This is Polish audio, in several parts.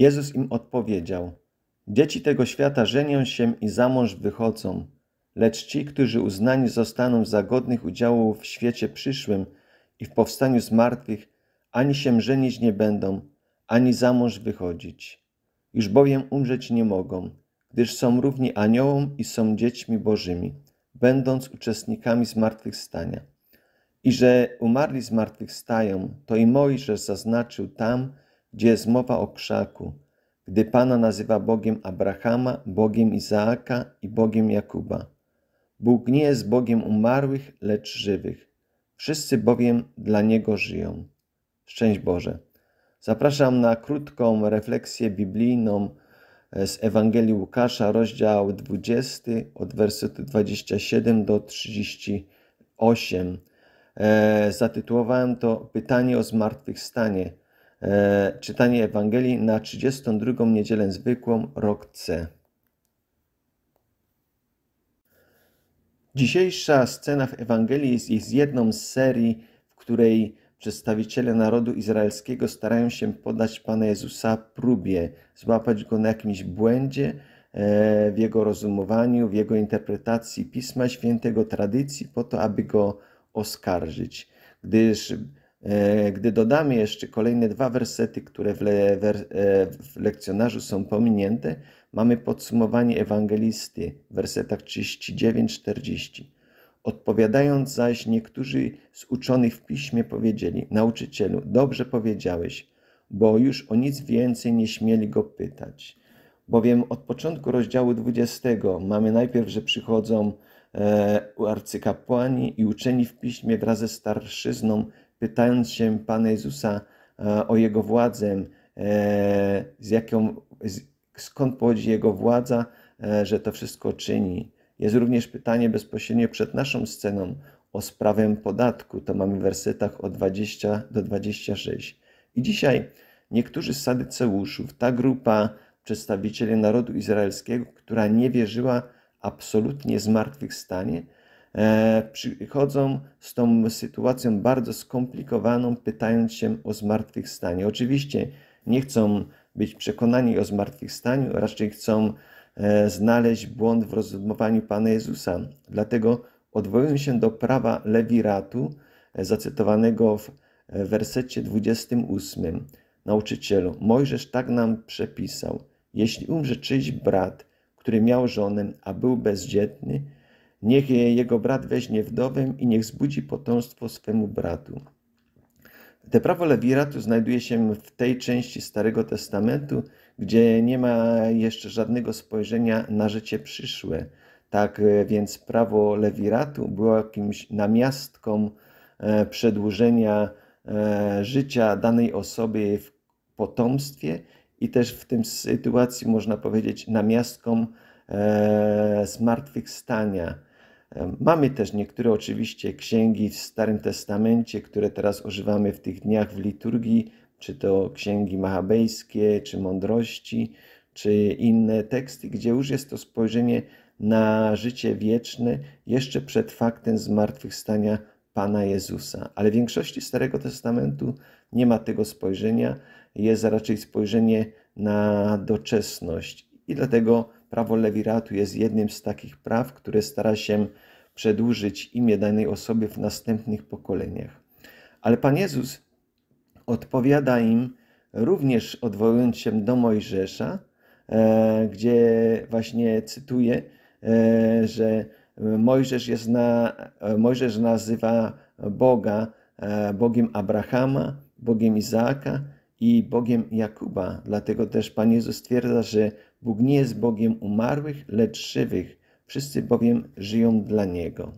Jezus im odpowiedział: Dzieci tego świata żenią się i za mąż wychodzą, lecz ci, którzy uznani zostaną za godnych udziału w świecie przyszłym i w powstaniu z martwych, ani się żenić nie będą, ani za mąż wychodzić. Już bowiem umrzeć nie mogą, gdyż są równi aniołom i są dziećmi bożymi, będąc uczestnikami zmartwychwstania. I że umarli zmartwychwstają, to i Mojżesz zaznaczył tam, gdzie jest mowa o krzaku, gdy Pana nazywa Bogiem Abrahama, Bogiem Izaaka i Bogiem Jakuba. Bóg nie jest Bogiem umarłych, lecz żywych. Wszyscy bowiem dla Niego żyją. Szczęść Boże. Zapraszam na krótką refleksję biblijną e, z Ewangelii Łukasza, rozdział 20, od wersetu 27 do 38. E, zatytułowałem to Pytanie o zmartwychwstanie. E, czytanie Ewangelii na 32 niedzielę zwykłą, rok C. Dzisiejsza scena w Ewangelii jest, jedną z serii, w której przedstawiciele narodu izraelskiego starają się podać Pana Jezusa próbie, złapać Go na jakimś błędzie e, w Jego rozumowaniu, w Jego interpretacji Pisma Świętego, tradycji, po to, aby Go oskarżyć. Gdyż E, gdy dodamy jeszcze kolejne dwa wersety, które w, le, e, w lekcjonarzu są pominięte, mamy podsumowanie Ewangelisty w wersetach 39-40. Odpowiadając zaś, niektórzy z uczonych w piśmie powiedzieli: Nauczycielu, dobrze powiedziałeś, bo już o nic więcej nie śmieli go pytać. Bowiem od początku rozdziału 20 mamy najpierw, że przychodzą e, arcykapłani i uczeni w piśmie wraz ze starszyzną pytając się Pana Jezusa e, o Jego władzę, e, z jaką, skąd pochodzi Jego władza, e, że to wszystko czyni. Jest również pytanie bezpośrednio przed naszą sceną o sprawę podatku. To mamy w wersetach od 20 do 26. I dzisiaj niektórzy z Sadyceuszów, ta grupa przedstawicieli narodu izraelskiego, która nie wierzyła absolutnie zmartwychwstanie, stanie, E, przychodzą z tą sytuacją bardzo skomplikowaną, pytając się o zmartwychwstanie. Oczywiście nie chcą być przekonani o zmartwychwstaniu, raczej chcą e, znaleźć błąd w rozumowaniu Pana Jezusa. Dlatego odwołują się do prawa Lewiratu, e, zacytowanego w wersecie 28. Nauczycielu, Mojżesz tak nam przepisał. Jeśli umrze czyjś brat, który miał żonę, a był bezdzietny, Niech jego brat weźmie wdowę i niech zbudzi potomstwo swemu bratu. Te prawo Lewiratu znajduje się w tej części Starego Testamentu, gdzie nie ma jeszcze żadnego spojrzenia na życie przyszłe. Tak więc prawo Lewiratu było jakimś namiastką e, przedłużenia e, życia danej osoby w potomstwie i też w tym sytuacji można powiedzieć namiastką e, zmartwychwstania Mamy też niektóre oczywiście księgi w Starym Testamencie, które teraz używamy w tych dniach w liturgii, czy to księgi machabejskie, czy mądrości, czy inne teksty, gdzie już jest to spojrzenie na życie wieczne jeszcze przed faktem zmartwychwstania Pana Jezusa. Ale w większości Starego Testamentu nie ma tego spojrzenia, jest raczej spojrzenie na doczesność i dlatego Prawo lewiratu jest jednym z takich praw, które stara się przedłużyć imię danej osoby w następnych pokoleniach. Ale Pan Jezus odpowiada im również odwołując się do Mojżesza, e, gdzie właśnie cytuję, e, że Mojżesz, jest na, Mojżesz nazywa Boga e, Bogiem Abrahama, Bogiem Izaaka i Bogiem Jakuba. Dlatego też Pan Jezus stwierdza, że Bóg nie jest Bogiem umarłych, lecz żywych. Wszyscy bowiem żyją dla Niego.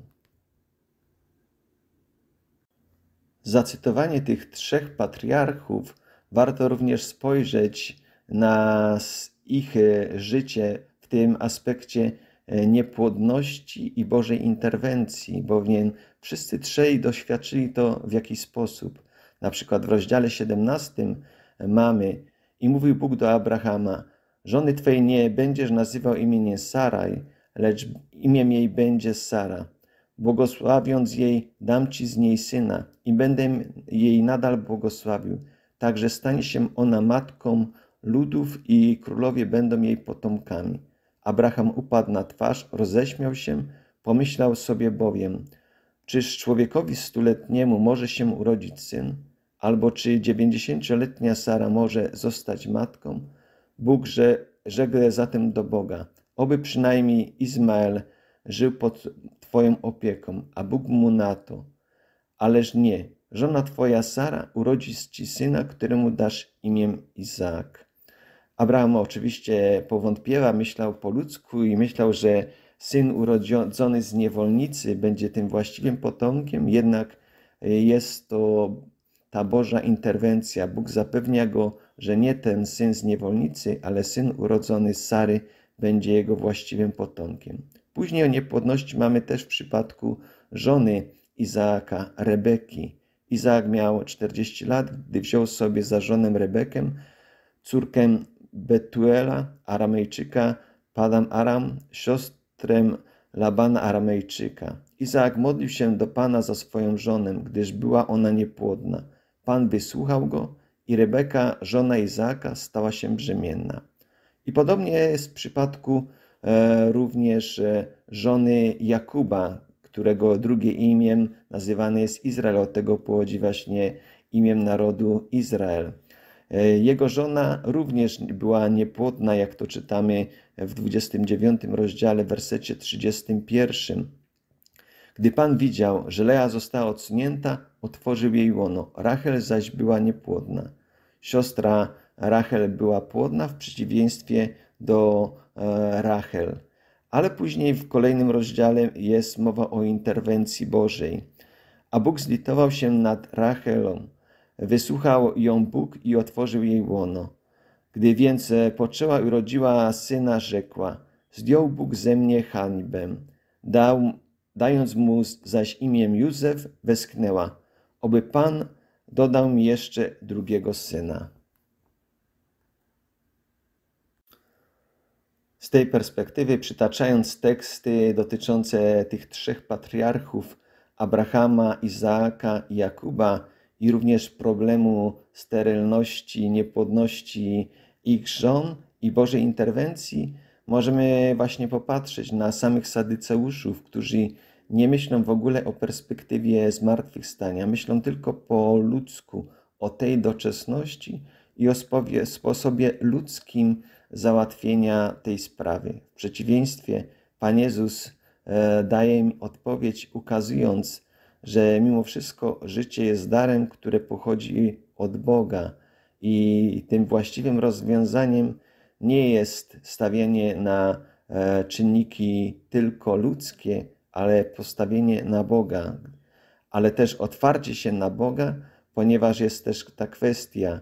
Zacytowanie tych trzech patriarchów warto również spojrzeć na ich życie w tym aspekcie e, niepłodności i Bożej interwencji, bowiem wszyscy trzej doświadczyli to w jakiś sposób – na przykład w rozdziale 17 mamy i mówił Bóg do Abrahama, żony Twej nie będziesz nazywał imieniem Saraj, lecz imię jej będzie Sara. Błogosławiąc jej, dam Ci z niej syna i będę jej nadal błogosławił. Także stanie się ona matką ludów i królowie będą jej potomkami. Abraham upadł na twarz, roześmiał się, pomyślał sobie bowiem, czyż człowiekowi stuletniemu może się urodzić syn? Albo czy dziewięćdziesięcioletnia Sara może zostać matką? Bóg że, żegle zatem do Boga. Oby przynajmniej Izmael żył pod Twoją opieką, a Bóg mu na to. Ależ nie, żona Twoja Sara urodzi Ci syna, któremu dasz imię Izaak. Abraham oczywiście powątpiewa, myślał po ludzku i myślał, że syn urodzony z niewolnicy będzie tym właściwym potomkiem, jednak jest to ta Boża interwencja. Bóg zapewnia go, że nie ten syn z niewolnicy, ale syn urodzony z Sary będzie jego właściwym potomkiem. Później o niepłodności mamy też w przypadku żony Izaaka, Rebeki. Izaak miał 40 lat, gdy wziął sobie za żonę Rebekę, córkę Betuela, Aramejczyka, Padam Aram, siostrę Labana Aramejczyka. Izaak modlił się do Pana za swoją żonę, gdyż była ona niepłodna. Pan wysłuchał go i Rebeka, żona Izaka, stała się brzemienna. I podobnie jest w przypadku e, również e, żony Jakuba, którego drugie imię nazywane jest Izrael, od tego pochodzi właśnie imię narodu Izrael. E, jego żona również była niepłodna, jak to czytamy w 29 rozdziale, wersecie 31. Gdy pan widział, że Lea została odsunięta, otworzył jej łono, Rachel zaś była niepłodna. Siostra Rachel była płodna w przeciwieństwie do e, Rachel. Ale później w kolejnym rozdziale jest mowa o interwencji Bożej. A Bóg zlitował się nad Rachelą. Wysłuchał ją Bóg i otworzył jej łono. Gdy więc e, poczęła i urodziła syna, rzekła: Zdjął Bóg ze mnie hańbę. Dał Dając mu zaś imię Józef, westchnęła, oby Pan dodał mi jeszcze drugiego syna. Z tej perspektywy, przytaczając teksty dotyczące tych trzech patriarchów Abrahama, Izaaka i Jakuba, i również problemu sterylności, niepłodności ich żon i Bożej interwencji, Możemy właśnie popatrzeć na samych sadyceuszów, którzy nie myślą w ogóle o perspektywie zmartwychwstania, myślą tylko po ludzku, o tej doczesności i o sposobie ludzkim załatwienia tej sprawy. W przeciwieństwie Pan Jezus e, daje im odpowiedź, ukazując, że mimo wszystko życie jest darem, które pochodzi od Boga i tym właściwym rozwiązaniem nie jest stawienie na e, czynniki tylko ludzkie, ale postawienie na Boga, ale też otwarcie się na Boga, ponieważ jest też ta kwestia.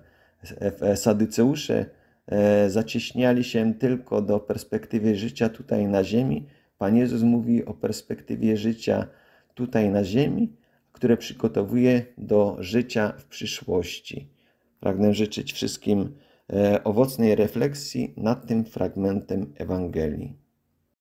Sadyceusze e, zacieśniali się tylko do perspektywy życia tutaj na ziemi. Pan Jezus mówi o perspektywie życia tutaj na ziemi, które przygotowuje do życia w przyszłości. Pragnę życzyć wszystkim E, owocnej refleksji nad tym fragmentem Ewangelii.